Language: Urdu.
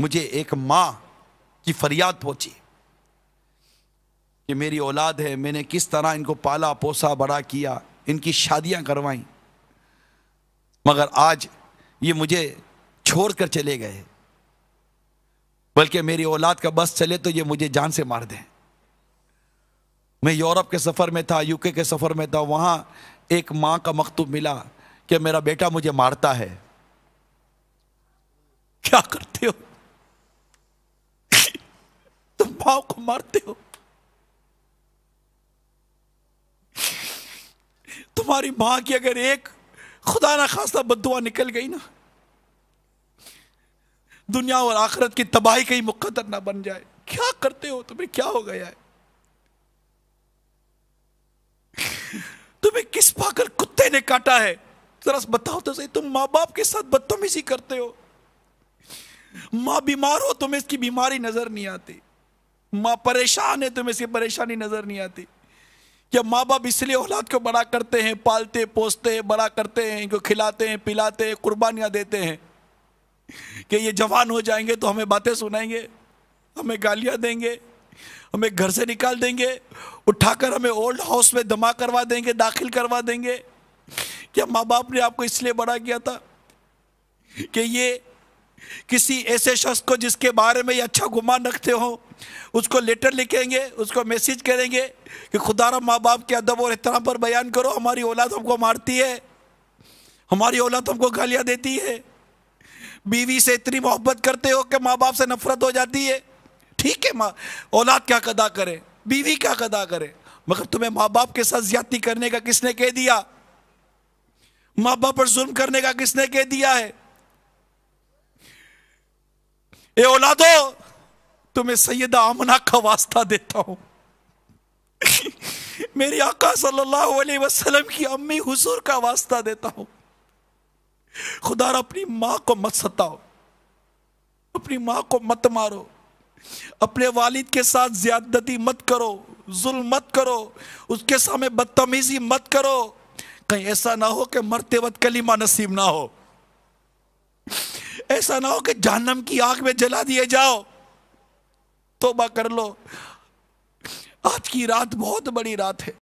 مجھے ایک ماں کی فریاد پہنچی کہ میری اولاد ہے میں نے کس طرح ان کو پالا پوسا بڑا کیا ان کی شادیاں کروائیں مگر آج یہ مجھے چھوڑ کر چلے گئے بلکہ میری اولاد کا بس چلے تو یہ مجھے جان سے مار دیں میں یورپ کے سفر میں تھا یو کے سفر میں تھا وہاں ایک ماں کا مکتوب ملا کہ میرا بیٹا مجھے مارتا ہے کیا کرتے ہو بھاؤ کو مارتے ہو تمہاری ماں کی اگر ایک خدا نہ خاصہ بدعا نکل گئی نا دنیا اور آخرت کی تباہی کہیں مقدر نہ بن جائے کیا کرتے ہو تمہیں کیا ہو گیا ہے تمہیں کس پا کر کتے نے کاٹا ہے ذرا بتاؤ تو صحیح تم ماں باپ کے ساتھ بدتمیزی کرتے ہو ماں بیمار ہو تمہیں اس کی بیماری نظر نہیں آتی ماں پریشان ہے تمہیں سے پریشانی نظر نہیں آتی کہ ماں باپ اس لیے پالتے پوستے بڑا کرتے ہیں ہیں ہیں ہیں ان کو کھلاتے پلاتے قربانیاں دیتے کہ یہ جوان ہو جائیں گے تو ہمیں باتیں سنائیں گے ہمیں گالیاں دیں گے ہمیں گھر سے نکال دیں گے اٹھا کر ہمیں اولڈ ہاؤس میں دما کروا دیں گے داخل کروا دیں گے کیا ماں باپ نے آپ کو اس لیے بڑا کیا تھا کہ یہ کسی ایسے شخص کو جس کے بارے میں یہ اچھا گمان رکھتے ہو اس کو لیٹر لکھیں گے اس کو میسیج کریں گے کہ خدا را باپ کے ادب اور احترام پر بیان کرو ہماری اولاد ہم کو مارتی ہے ہماری اولاد ہم کو گالیاں دیتی ہے بیوی سے اتنی محبت کرتے ہو کہ ماں باپ سے نفرت ہو جاتی ہے ٹھیک ہے اولاد کیا قدا کرے بیوی کیا قدا کرے مگر تمہیں ماں باپ کے ساتھ زیادتی کرنے کا کس نے کہہ دیا ماں باپ پر ظلم کرنے کا کس نے کہہ دیا ہے اے اولادو تمہیں سیدہ آمنہ کا واسطہ دیتا ہوں میری آقا صلی اللہ علیہ وسلم کی امی حضور کا واسطہ دیتا ہوں خدا را اپنی ماں کو مت ستاؤ اپنی ماں کو مت مارو اپنے والد کے ساتھ زیادتی مت کرو ظلم مت کرو اس کے سامنے بدتمیزی مت کرو کہیں ایسا نہ ہو کہ مرتے وقت کلمہ نصیب نہ ہو ایسا نہ ہو کہ جہنم کی آگ میں جلا دیے جاؤ توبہ کر لو آج کی رات بہت بڑی رات ہے